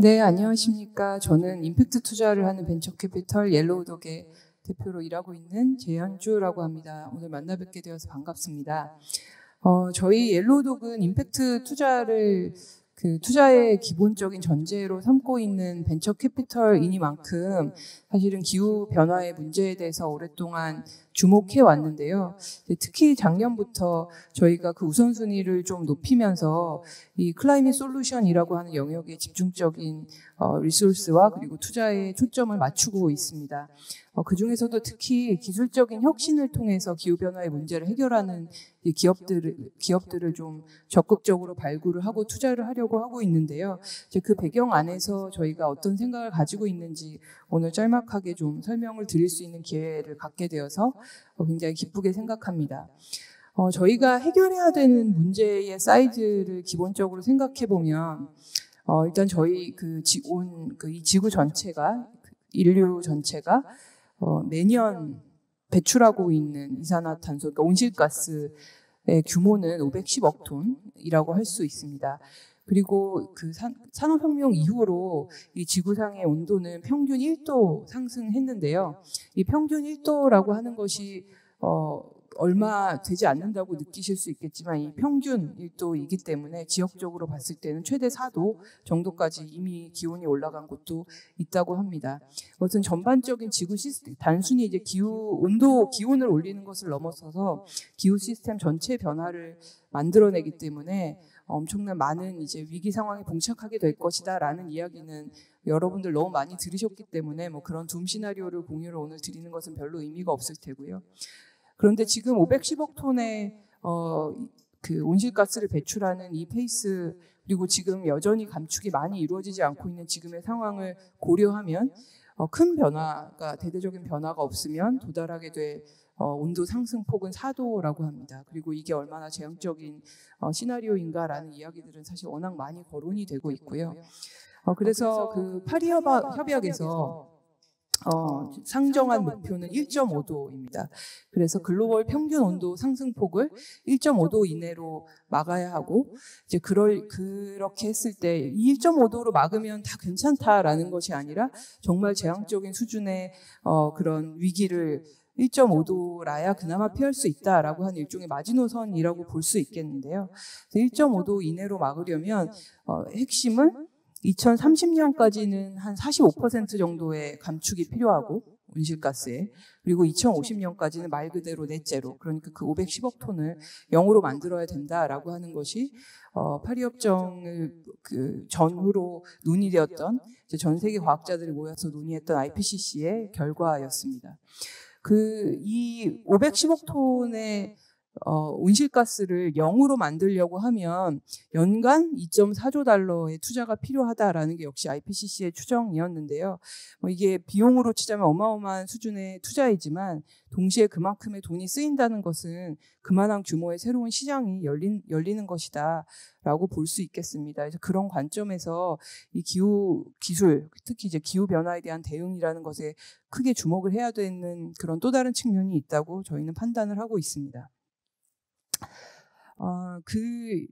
네, 안녕하십니까. 저는 임팩트 투자를 하는 벤처캐피털 옐로우독의 대표로 일하고 있는 제현주라고 합니다. 오늘 만나 뵙게 되어서 반갑습니다. 어, 저희 옐로우독은 임팩트 투자를 그 투자의 기본적인 전제로 삼고 있는 벤처 캐피털이니만큼 사실은 기후 변화의 문제에 대해서 오랫동안 주목해 왔는데요. 특히 작년부터 저희가 그 우선순위를 좀 높이면서 이 클라이밋 솔루션이라고 하는 영역에 집중적인 어, 리소스와 그리고 투자에 초점을 맞추고 있습니다. 어, 그 중에서도 특히 기술적인 혁신을 통해서 기후변화의 문제를 해결하는 기업들을, 기업들을 좀 적극적으로 발굴을 하고 투자를 하려고 하고 있는데요. 이제 그 배경 안에서 저희가 어떤 생각을 가지고 있는지 오늘 짤막하게 좀 설명을 드릴 수 있는 기회를 갖게 되어서 어, 굉장히 기쁘게 생각합니다. 어, 저희가 해결해야 되는 문제의 사이즈를 기본적으로 생각해 보면 어, 일단 저희 그 지, 온, 그이 지구 전체가 그 인류 전체가 어, 매년 배출하고 있는 이산화탄소, 그러니까 온실가스의 규모는 510억 톤이라고 할 수 있습니다. 그리고 그 산, 산업혁명 이후로 이 지구상의 온도는 평균 1도 상승했는데요. 이 평균 1도라고 하는 것이 어, 얼마 되지 않는다고 느끼실 수 있겠지만 이 평균 1도이기 때문에 지역적으로 봤을 때는 최대 4도 정도까지 이미 기온이 올라간 곳도 있다고 합니다. 그것은 전반적인 지구 시스템, 단순히 이제 기후, 온도, 기온을 올리는 것을 넘어서서 기후 시스템 전체 변화를 만들어내기 때문에 엄청난 많은 이제 위기 상황에 봉착하게 될 것이다라는 이야기는 여러분들 너무 많이 들으셨기 때문에 뭐 그런 둠 시나리오를 공유를 오늘 드리는 것은 별로 의미가 없을 테고요. 그런데 지금 510억 톤의 어, 그 온실가스를 배출하는 이 페이스 그리고 지금 여전히 감축이 많이 이루어지지 않고 있는 지금의 상황을 고려하면 어, 큰 변화가 대대적인 변화가 없으면 도달하게 될 어, 온도 상승폭은 4도라고 합니다. 그리고 이게 얼마나 재앙적인 어, 시나리오인가라는 이야기들은 사실 워낙 많이 거론이 되고 있고요. 어, 그래서 그, 그 파리 협약에서 어, 어 상정한 목표는 1.5도입니다. 그래서 글로벌 평균 온도 상승폭을 1.5도 이내로 막아야 하고 이제 그럴 그렇게 했을 때 1.5도로 막으면 다 괜찮다라는 것이 아니라 정말 재앙적인 수준의 어, 그런 위기를 1.5도라야 그나마 피할 수 있다라고 하는 일종의 마지노선이라고 볼 수 있겠는데요. 1.5도 이내로 막으려면 어, 핵심은 2030년까지는 한 45% 정도의 감축이 필요하고 온실가스에 그리고 2050년까지는 말 그대로 넷째로 그러니까 그 510억 톤을 영으로 만들어야 된다라고 하는 것이 어, 파리협정을 그 전후로 논의되었던 전 세계 과학자들이 모여서 논의했던 IPCC의 결과였습니다. 그이 510억 톤의 어, 온실가스를 0으로 만들려고 하면 연간 2.4조 달러의 투자가 필요하다라는 게 역시 IPCC의 추정이었는데요. 뭐 이게 비용으로 치자면 어마어마한 수준의 투자이지만 동시에 그만큼의 돈이 쓰인다는 것은 그만한 규모의 새로운 시장이 열린, 열리는 것이다라고 볼 수 있겠습니다. 그래서 그런 관점에서 이 기후 기술, 특히 이제 기후 변화에 대한 대응이라는 것에 크게 주목을 해야 되는 그런 또 다른 측면이 있다고 저희는 판단을 하고 있습니다. 어, 그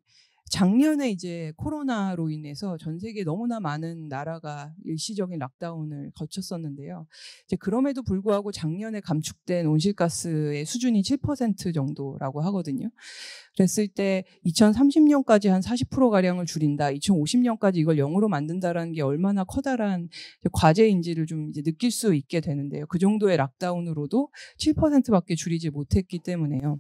작년에 이제 코로나로 인해서 전 세계 너무나 많은 나라가 일시적인 락다운을 거쳤었는데요. 이제 그럼에도 불구하고 작년에 감축된 온실가스의 수준이 7% 정도라고 하거든요. 그랬을 때 2030년까지 한 40% 가량을 줄인다. 2050년까지 이걸 0으로 만든다라는 게 얼마나 커다란 과제인지를 좀 이제 느낄 수 있게 되는데요. 그 정도의 락다운으로도 7%밖에 줄이지 못했기 때문에요.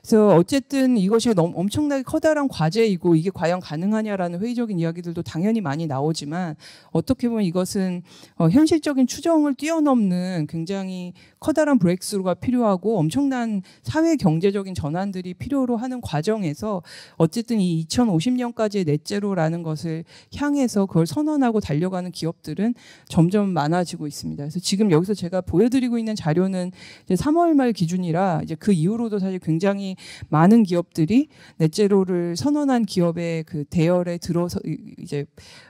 그래서 어쨌든 이것이 너무 엄청나게 커다란 과제이고 이게 과연 가능하냐라는 회의적인 이야기들도 당연히 많이 나오지만 어떻게 보면 이것은 어, 현실적인 추정을 뛰어넘는 굉장히 커다란 브렉스루가 필요하고 엄청난 사회 경제적인 전환들이 필요로 하는 과정에서 어쨌든 이 2050년까지의 넷째로라는 것을 향해서 그걸 선언하고 달려가는 기업들은 점점 많아지고 있습니다. 그래서 지금 여기서 제가 보여드리고 있는 자료는 이제 3월 말 기준이라 이제 그 이후로도 사실 굉장히 많은 기업들이 넷제로를 선언한 기업의 그 대열에 들어서 이제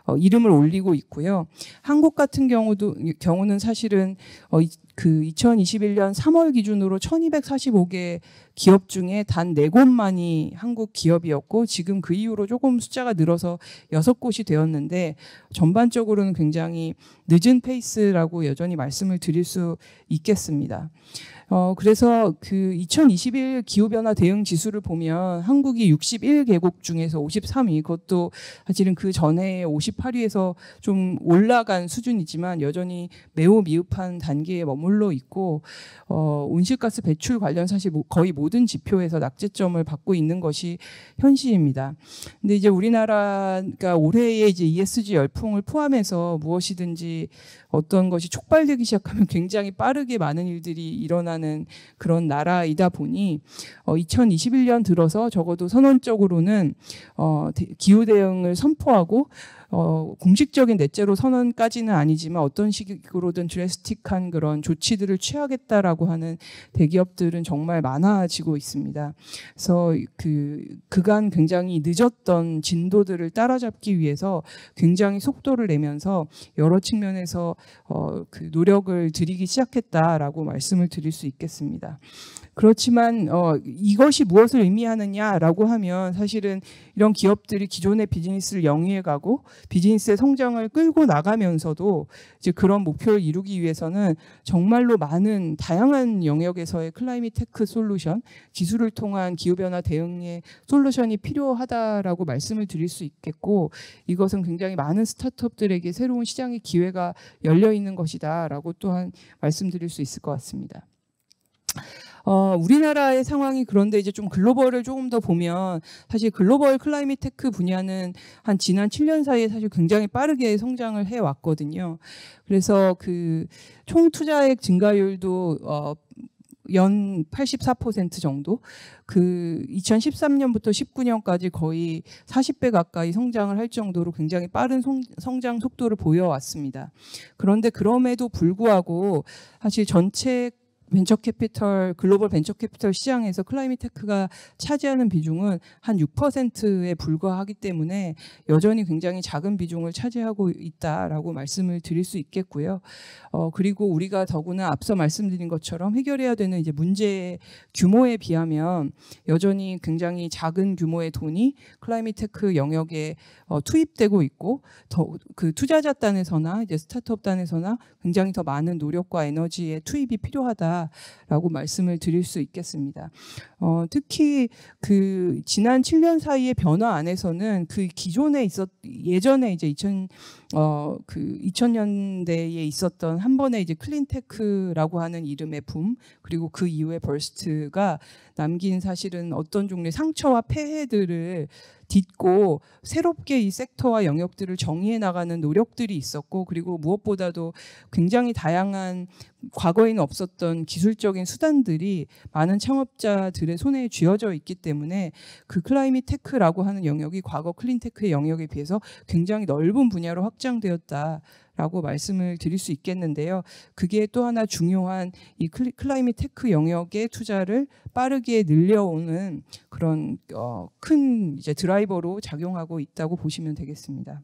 어, 이름을 올리고 있고요. 한국 같은 경우도 경우는 사실은 어, 그 2021년 3월 기준으로 1,245개 기업 중에 단 4곳만이 한국 기업이었고 지금 그 이후로 조금 숫자가 늘어서 6곳이 되었는데 전반적으로는 굉장히 늦은 페이스라고 여전히 말씀을 드릴 수 있겠습니다. 어, 그래서 그 2021 기후변화 대응 지수를 보면 한국이 61개국 중에서 53위, 그것도 사실은 그 전에 50 28위에서 좀 올라간 수준이지만 여전히 매우 미흡한 단계에 머물러 있고 어, 온실가스 배출 관련 사실 거의 모든 지표에서 낙제점을 받고 있는 것이 현실입니다. 근데 이제 우리나라가 올해의 이제 ESG 열풍을 포함해서 무엇이든지 어떤 것이 촉발되기 시작하면 굉장히 빠르게 많은 일들이 일어나는 그런 나라이다 보니 어, 2021년 들어서 적어도 선언적으로는 어, 기후 대응을 선포하고 어, 공식적인 넷째로 선언까지는 아니지만 어떤 식으로든 드레스틱한 그런 조치들을 취하겠다라고 하는 대기업들은 정말 많아지고 있습니다. 그래서 그 그간 굉장히 늦었던 진도들을 따라잡기 위해서 굉장히 속도를 내면서 여러 측면에서 어, 그 노력을 들이기 시작했다라고 말씀을 드릴 수 있겠습니다. 그렇지만 어, 이것이 무엇을 의미하느냐라고 하면 사실은 이런 기업들이 기존의 비즈니스를 영위해가고 비즈니스의 성장을 끌고 나가면서도 이제 그런 목표를 이루기 위해서는 정말로 많은 다양한 영역에서의 클라이밋 테크 솔루션 기술을 통한 기후변화 대응의 솔루션이 필요하다라고 말씀을 드릴 수 있겠고 이것은 굉장히 많은 스타트업들에게 새로운 시장의 기회가 열려 있는 것이다라고 또한 말씀드릴 수 있을 것 같습니다. 어, 우리나라의 상황이 그런데 이제 좀 글로벌을 조금 더 보면 사실 글로벌 클라이밋 테크 분야는 한 지난 7년 사이에 사실 굉장히 빠르게 성장을 해 왔거든요. 그래서 그 총 투자액 증가율도 어, 연 84% 정도 그 2013년부터 19년까지 거의 40배 가까이 성장을 할 정도로 굉장히 빠른 성, 장 속도를 보여왔습니다. 그런데 그럼에도 불구하고 사실 전체 벤처 캐피털 글로벌 벤처 캐피털 시장에서 클라이밋 테크가 차지하는 비중은 한 6%에 불과하기 때문에 여전히 굉장히 작은 비중을 차지하고 있다라고 말씀을 드릴 수 있겠고요. 어 그리고 우리가 더구나 앞서 말씀드린 것처럼 해결해야 되는 이제 문제의 규모에 비하면 여전히 굉장히 작은 규모의 돈이 클라이밋 테크 영역에 어, 투입되고 있고 더 그 투자자 단에서나 이제 스타트업 단에서나 굉장히 더 많은 노력과 에너지의 투입이 필요하다. 라고 말씀을 드릴 수 있겠습니다. 어, 특히 그 지난 7년 사이의 변화 안에서는 그 기존에 있었 예전에 이제 2000어그 2000년대에 있었던 한 번의 이제 클린테크라고 하는 이름의 붐 그리고 그이후에 벌스트가 남긴 사실은 어떤 종류의 상처와 폐해들을 딛고 새롭게 이 섹터와 영역들을 정의해 나가는 노력들이 있었고 그리고 무엇보다도 굉장히 다양한 과거에는 없었던 기술적인 수단들이 많은 창업자들의 그들의 손에 쥐어져 있기 때문에 그 클라이밋 테크라고 하는 영역이 과거 클린테크의 영역에 비해서 굉장히 넓은 분야로 확장되었다. 라고 말씀을 드릴 수 있겠는데요. 그게 또 하나 중요한 이 클라이밋 테크 영역의 투자를 빠르게 늘려오는 그런 어, 큰 이제 드라이버로 작용하고 있다고 보시면 되겠습니다.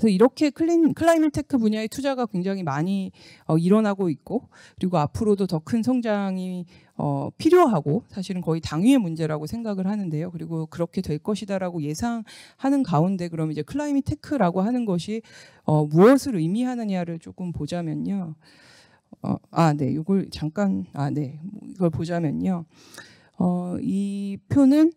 그래서 이렇게 클린, 클라이밍 테크 분야의 투자가 굉장히 많이 어, 일어나고 있고 그리고 앞으로도 더 큰 성장이 어, 필요하고 사실은 거의 당위의 문제라고 생각을 하는데요. 그리고 그렇게 될 것이다라고 예상하는 가운데 그럼 이제 클라이밋 테크라고 하는 것이 어, 무엇을 의미하느냐를 조금 보자면요. 어, 아, 네, 이걸 잠깐, 아, 네, 뭐 이걸 보자면요. 어, 이 표는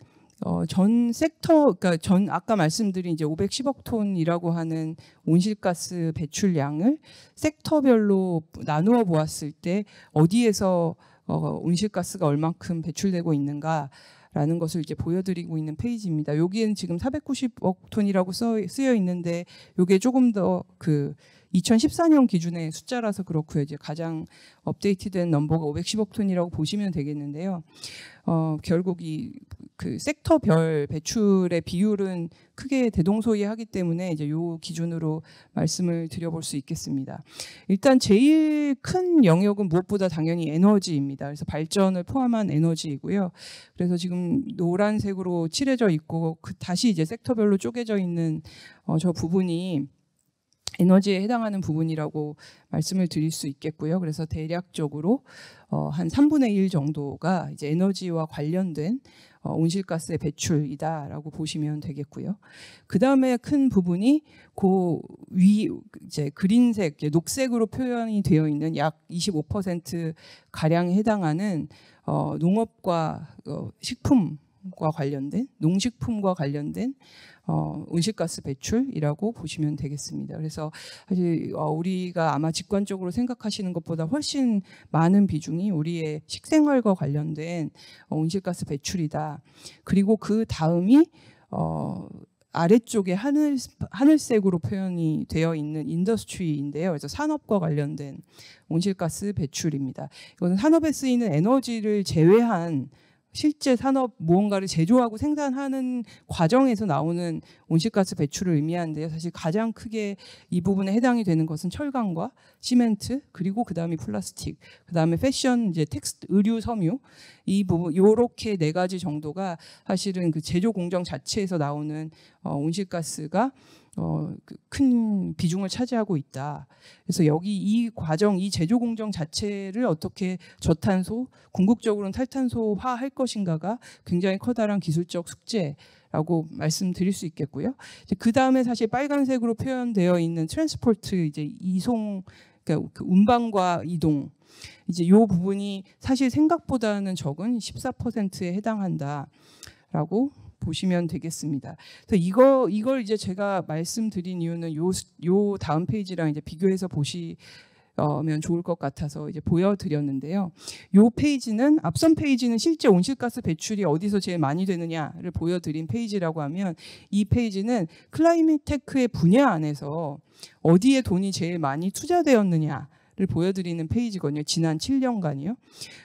어, 전 섹터, 그러니까 전 아까 말씀드린 이제 510억 톤이라고 하는 온실가스 배출량을 섹터별로 나누어 보았을 때 어디에서 어, 온실가스가 얼만큼 배출되고 있는가. 라는 것을 이제 보여드리고 있는 페이지입니다. 여기에는 지금 490억 톤이라고 써, 쓰여 있는데 이게 조금 더 그 2014년 기준의 숫자라서 그렇고요. 이제 가장 업데이트된 넘버가 510억 톤이라고 보시면 되겠는데요. 어, 결국 이그 섹터별 배출의 비율은 크게 대동소이하기 때문에 이제 요 기준으로 말씀을 드려볼 수 있겠습니다. 일단 제일 큰 영역은 무엇보다 당연히 에너지입니다. 그래서 발전을 포함한 에너지이고요. 그래서 지금 노란색으로 칠해져 있고 그 다시 이제 섹터별로 쪼개져 있는 어, 저 부분이 에너지에 해당하는 부분이라고 말씀을 드릴 수 있겠고요. 그래서 대략적으로 어, 한 3분의 1 정도가 이제 에너지와 관련된 어, 온실가스의 배출이다라고 보시면 되겠고요. 그 다음에 큰 부분이 그위 이제 그린색 녹색으로 표현이 되어 있는 약 25% 가량에 해당하는 어, 농업과 어, 식품 과 관련된 농식품과 관련된 어, 온실가스 배출이라고 보시면 되겠습니다. 그래서 사실 어, 우리가 아마 직관적으로 생각하시는 것보다 훨씬 많은 비중이 우리의 식생활과 관련된 어, 온실가스 배출이다. 그리고 그 다음이 어, 아래쪽에 하늘, 하늘색으로 표현이 되어 있는 인더스트리인데요. 그래서 산업과 관련된 온실가스 배출입니다. 이것은 산업에 쓰이는 에너지를 제외한 실제 산업 무언가를 제조하고 생산하는 과정에서 나오는 온실가스 배출을 의미하는데요. 사실 가장 크게 이 부분에 해당이 되는 것은 철강과 시멘트 그리고 그다음에 플라스틱, 그다음에 패션 이제 텍스 의류 섬유 이 부분 요렇게 네 가지 정도가 사실은 그 제조 공정 자체에서 나오는 어, 온실가스가 어, 그 큰 비중을 차지하고 있다. 그래서 여기 이 과정, 이 제조 공정 자체를 어떻게 저탄소, 궁극적으로는 탈탄소화 할 것인가가 굉장히 커다란 기술적 숙제라고 말씀드릴 수 있겠고요. 그 다음에 사실 빨간색으로 표현되어 있는 트랜스포트 이제 이송, 그러니까 그 운반과 이동. 이제 요 부분이 사실 생각보다는 적은 14%에 해당한다라고 보시면 되겠습니다. 그래서 이거 이걸 이제 제가 말씀드린 이유는 요요 다음 페이지랑 이제 비교해서 보시 면 좋을 것 같아서 이제 보여드렸는데요. 요 페이지는 앞선 페이지는 실제 온실가스 배출이 어디서 제일 많이 되느냐를 보여드린 페이지라고 하면 이 페이지는 클라이밋 테크의 분야 안에서 어디에 돈이 제일 많이 투자되었느냐. 를 보여드리는 페이지거든요. 지난 7년간이요.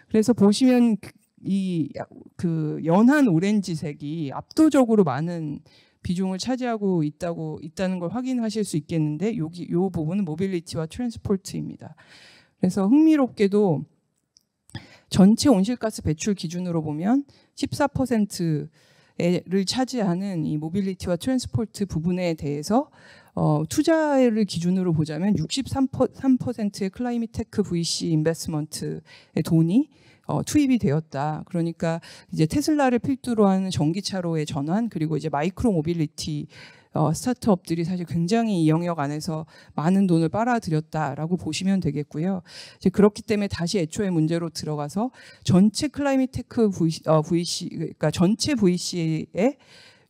그래서 보시면 이그 연한 오렌지색이 압도적으로 많은 비중을 차지하고 있다고 있다는 걸 확인하실 수 있겠는데 여기 요 부분은 모빌리티와 트랜스포트입니다. 그래서 흥미롭게도 전체 온실가스 배출 기준으로 보면 14%를 차지하는 이 모빌리티와 트랜스포트 부분에 대해서 어, 투자를 기준으로 보자면 63%의 클라이미테크 VC 인베스먼트의 돈이 어, 투입이 되었다. 그러니까 이제 테슬라를 필두로 하는 전기차로의 전환 그리고 이제 마이크로 모빌리티 어, 스타트업들이 사실 굉장히 이 영역 안에서 많은 돈을 빨아들였다라고 보시면 되겠고요. 이제 그렇기 때문에 다시 애초의 문제로 들어가서 전체 클라이밋 테크 VC, 어, VC 그러니까 전체 VC의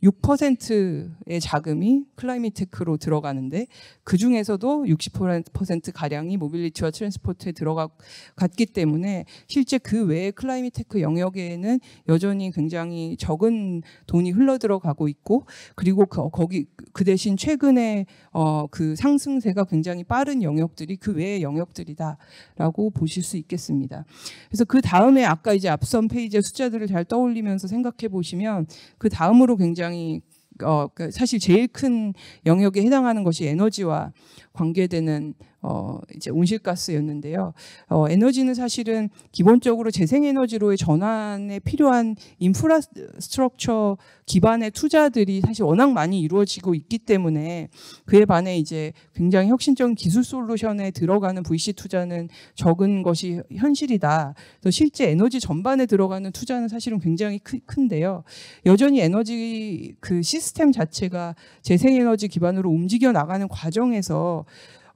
6%의 자금이 클라이미테크로 들어가는데 그 중에서도 60% 가량이 모빌리티와 트랜스포트에 들어갔기 때문에 실제 그 외에 클라이미테크 영역에는 여전히 굉장히 적은 돈이 흘러 들어가고 있고 그리고 그, 거기 그 대신 최근에 어, 그 상승세가 굉장히 빠른 영역들이 그 외의 영역들이다라고 보실 수 있겠습니다. 그래서 그 다음에 아까 이제 앞선 페이지의 숫자들을 잘 떠올리면서 생각해 보시면 그 다음으로 굉장히 굉장히 어, 그 사실 제일 큰 영역에 해당하는 것이 에너지와 관계되는 어, 이제 온실가스였는데요. 어, 에너지는 사실은 기본적으로 재생에너지로의 전환에 필요한 인프라스트럭처 기반의 투자들이 사실 워낙 많이 이루어지고 있기 때문에 그에 반해 이제 굉장히 혁신적인 기술 솔루션에 들어가는 VC 투자는 적은 것이 현실이다. 또 실제 에너지 전반에 들어가는 투자는 사실은 굉장히 크, 큰데요. 여전히 에너지 그 시스템 자체가 재생에너지 기반으로 움직여 나가는 과정에서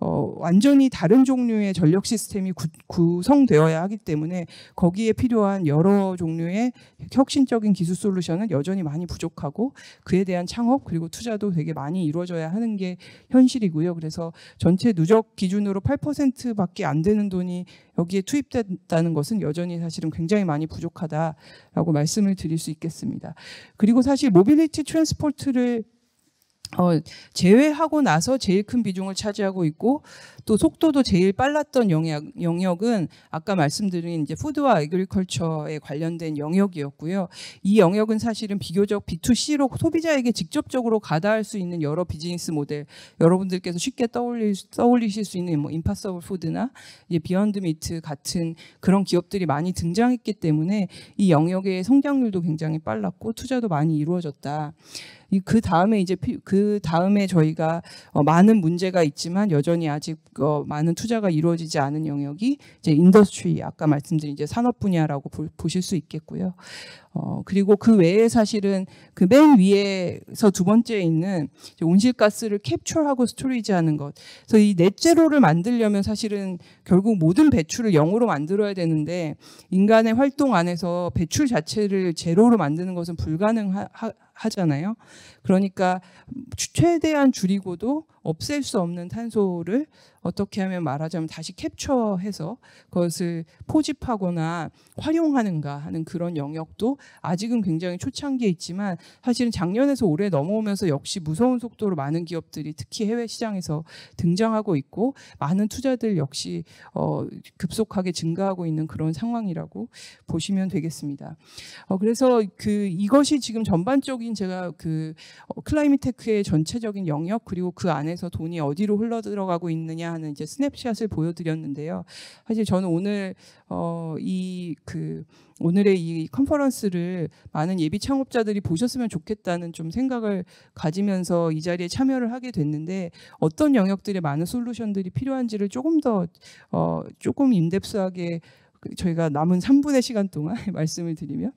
어, 완전히 다른 종류의 전력 시스템이 구, 성되어야 하기 때문에 거기에 필요한 여러 종류의 혁신적인 기술 솔루션은 여전히 많이 부족하고 그에 대한 창업 그리고 투자도 되게 많이 이루어져야 하는 게 현실이고요. 그래서 전체 누적 기준으로 8%밖에 안 되는 돈이 여기에 투입됐다는 것은 여전히 사실은 굉장히 많이 부족하다라고 말씀을 드릴 수 있겠습니다. 그리고 사실 모빌리티 트랜스포트를 어, 제외하고 나서 제일 큰 비중을 차지하고 있고 또 속도도 제일 빨랐던 영역, 영역은 아까 말씀드린 이제 푸드와 에그리컬처에 관련된 영역이었고요. 이 영역은 사실은 비교적 B2C로 소비자에게 직접적으로 가다할 수 있는 여러 비즈니스 모델 여러분들께서 쉽게 떠올리, 떠올리실 수 있는 뭐 임파서블 푸드나 비욘드 미트 같은 그런 기업들이 많이 등장했기 때문에 이 영역의 성장률도 굉장히 빨랐고 투자도 많이 이루어졌다. 그 다음에 이제 그 다음에 저희가 어, 많은 문제가 있지만 여전히 아직 어, 많은 투자가 이루어지지 않은 영역이 이제 인더스트리 아까 말씀드린 이제 산업 분야라고 보, 보실 수 있겠고요. 어, 그리고 그 외에 사실은 그 맨 위에서 두 번째 있는 온실가스를 캡처하고 스토리지하는 것. 그래서 이 넷제로를 만들려면 사실은 결국 모든 배출을 영으로 만들어야 되는데 인간의 활동 안에서 배출 자체를 제로로 만드는 것은 불가능하. 하잖아요. 그러니까 최대한 줄이고도 없앨 수 없는 탄소를 어떻게 하면 말하자면 다시 캡처해서 그것을 포집하거나 활용하는가 하는 그런 영역도 아직은 굉장히 초창기에 있지만 사실은 작년에서 올해 넘어오면서 역시 무서운 속도로 많은 기업들이 특히 해외 시장에서 등장하고 있고 많은 투자들 역시 어, 급속하게 증가하고 있는 그런 상황이라고 보시면 되겠습니다. 어, 그래서 그 이것이 지금 전반적인 제가 그 어, 클라이미테크의 전체적인 영역 그리고 그 안에서 돈이 어디로 흘러 들어가고 있느냐 하는 이제 스냅샷을 보여드렸는데요. 사실 저는 오늘 어, 이그 오늘의 이 컨퍼런스를 많은 예비 창업자들이 보셨으면 좋겠다는 좀 생각을 가지면서 이 자리에 참여를 하게 됐는데 어떤 영역들에 많은 솔루션들이 필요한지를 조금 더 어, 조금 인뎁스하게 그 저희가 남은 3분의 시간 동안 말씀을 드리면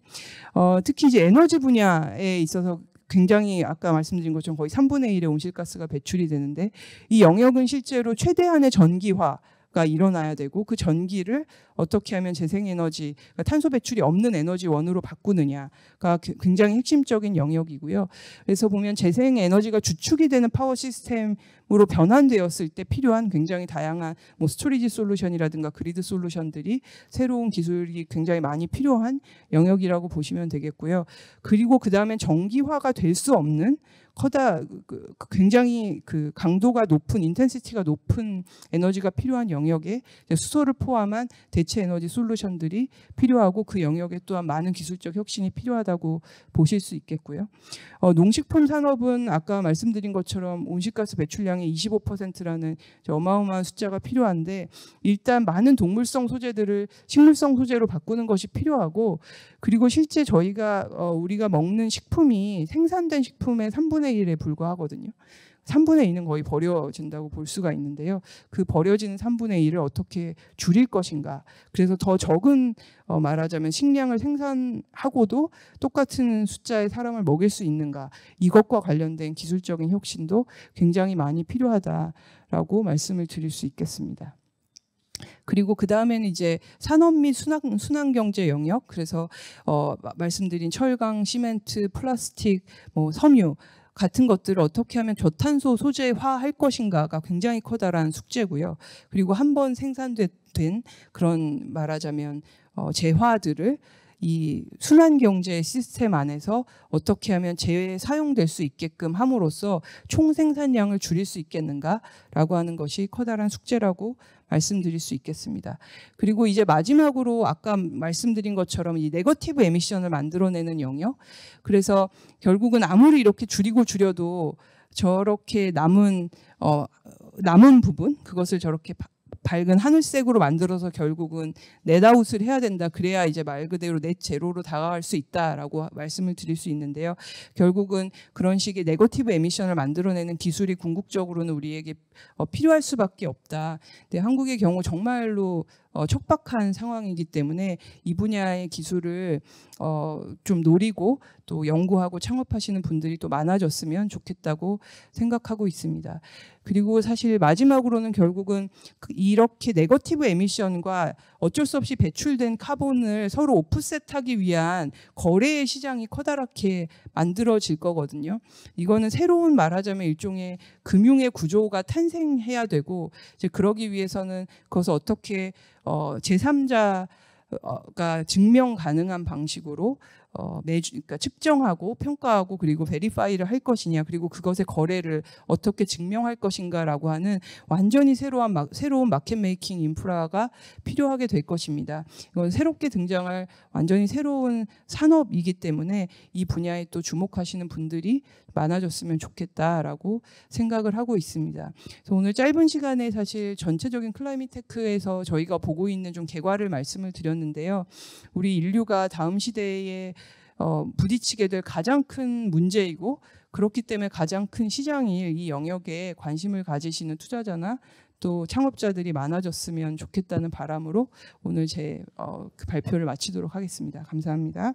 어, 특히 이제 에너지 분야에 있어서 굉장히 아까 말씀드린 것처럼 거의 3분의 1의 온실가스가 배출이 되는데 이 영역은 실제로 최대한의 전기화 가 일어나야 되고 그 전기를 어떻게 하면 재생에너지, 그러니까 탄소 배출이 없는 에너지원으로 바꾸느냐가 그, 굉장히 핵심적인 영역이고요. 그래서 보면 재생에너지가 주축이 되는 파워 시스템으로 변환되었을 때 필요한 굉장히 다양한 뭐 스토리지 솔루션이라든가 그리드 솔루션들이 새로운 기술이 굉장히 많이 필요한 영역이라고 보시면 되겠고요. 그리고 그 다음에 전기화가 될 수 없는 커다 그, 그 굉장히 그 강도가 높은 인텐시티가 높은 에너지가 필요한 영역에 수소를 포함한 대 대체 에너지 솔루션들이 필요하고 그 영역에 또한 많은 기술적 혁신이 필요하다고 보실 수 있겠고요. 어, 농식품 산업은 아까 말씀드린 것처럼 온실가스 배출량의 25%라는 어마어마한 숫자가 필요한데 일단 많은 동물성 소재들을 식물성 소재로 바꾸는 것이 필요하고 그리고 실제 저희가 어, 우리가 먹는 식품이 생산된 식품의 3분의 1에 불과하거든요. 3분의 2는 거의 버려진다고 볼 수가 있는데요. 그 버려지는 3분의 2를 어떻게 줄일 것인가. 그래서 더 적은 어 말하자면 식량을 생산하고도 똑같은 숫자의 사람을 먹일 수 있는가. 이것과 관련된 기술적인 혁신도 굉장히 많이 필요하다라고 말씀을 드릴 수 있겠습니다. 그리고 그 다음에는 이제 산업 및 순환, 순환 경제 영역 그래서 어, 말씀드린 철강, 시멘트, 플라스틱, 뭐 섬유 같은 것들을 어떻게 하면 저탄소 소재화할 것인가가 굉장히 커다란 숙제고요. 그리고 한번 생산된 그런 말하자면 어, 재화들을 이 순환 경제 시스템 안에서 어떻게 하면 재사용될 수 있게끔 함으로써 총 생산량을 줄일 수 있겠는가라고 하는 것이 커다란 숙제라고 말씀드릴 수 있겠습니다. 그리고 이제 마지막으로 아까 말씀드린 것처럼 이 네거티브 에미션을 만들어내는 영역. 그래서 결국은 아무리 이렇게 줄이고 줄여도 저렇게 남은 어 남은 부분 그것을 저렇게 밝은 하늘색으로 만들어서 결국은 넷아웃을 해야 된다. 그래야 이제 말 그대로 넷 제로로 다가갈 수 있다라고 말씀을 드릴 수 있는데요. 결국은 그런 식의 네거티브 에미션을 만들어내는 기술이 궁극적으로는 우리에게 어, 필요할 수밖에 없다. 근데 한국의 경우 정말로 어, 촉박한 상황이기 때문에 이 분야의 기술을 어, 좀 노리고 또 연구하고 창업하시는 분들이 또 많아졌으면 좋겠다고 생각하고 있습니다. 그리고 사실 마지막으로는 결국은 그 이렇게 네거티브 에미션과 어쩔 수 없이 배출된 카본을 서로 오프셋하기 위한 거래의 시장이 커다랗게 만들어질 거거든요. 이거는 새로운 말하자면 일종의 금융의 구조가 탄생해야 되고 이제 그러기 위해서는 그것을 어떻게 어, 제3자 가 증명 가능한 방식으로 어, 매주 그러니까 측정하고 평가하고 그리고 베리파이를 할 것이냐 그리고 그것의 거래를 어떻게 증명할 것인가라고 하는 완전히 새로운 마, 새로운 마켓 메이킹 인프라가 필요하게 될 것입니다. 이건 새롭게 등장할 완전히 새로운 산업이기 때문에 이 분야에 또 주목하시는 분들이 많아졌으면 좋겠다라고 생각을 하고 있습니다. 그래서 오늘 짧은 시간에 사실 전체적인 클라이밋 테크에서 저희가 보고 있는 좀 개괄을 말씀을 드렸는데요. 우리 인류가 다음 시대에 어, 부딪히게 될 가장 큰 문제이고 그렇기 때문에 가장 큰 시장이 이 영역에 관심을 가지시는 투자자나 또 창업자들이 많아졌으면 좋겠다는 바람으로 오늘 제 어, 그 발표를 마치도록 하겠습니다. 감사합니다.